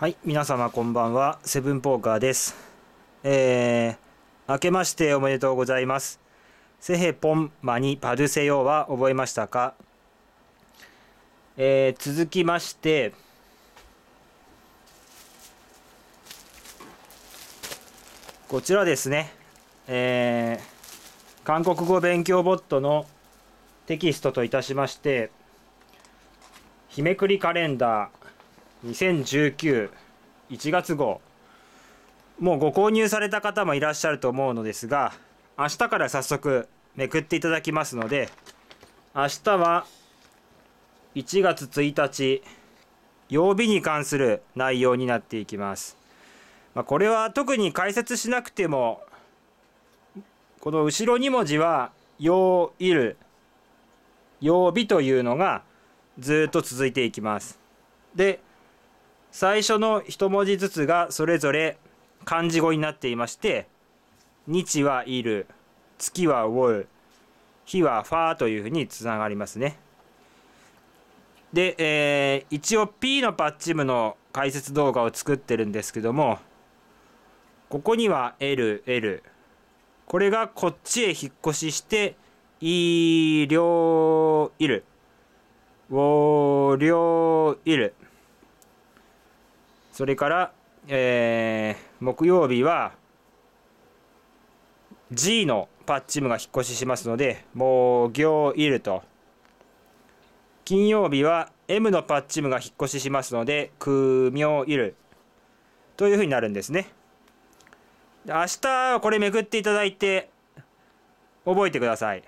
はい皆様こんばんはセブンポーカーですえー、明けましておめでとうございますセヘポンマニパルセヨは覚えましたかえー、続きましてこちらですねえー、韓国語勉強ボットのテキストといたしまして日めくりカレンダー2019、1月号、もうご購入された方もいらっしゃると思うのですが、明日から早速めくっていただきますので、明日は1月1日、曜日に関する内容になっていきます。まあ、これは特に解説しなくても、この後ろ2文字は、曜いる、曜日というのがずっと続いていきます。で、最初の一文字ずつがそれぞれ漢字語になっていまして日はいる月はウォ日はファーというふうにつながりますねで、えー、一応 P のパッチムの解説動画を作ってるんですけどもここには LL これがこっちへ引っ越ししていりょういるおりょういる。それから、えー、木曜日は G のパッチムが引っ越ししますのでもう行いると金曜日は M のパッチムが引っ越ししますのでみょういるというふうになるんですね明日これめくっていただいて覚えてください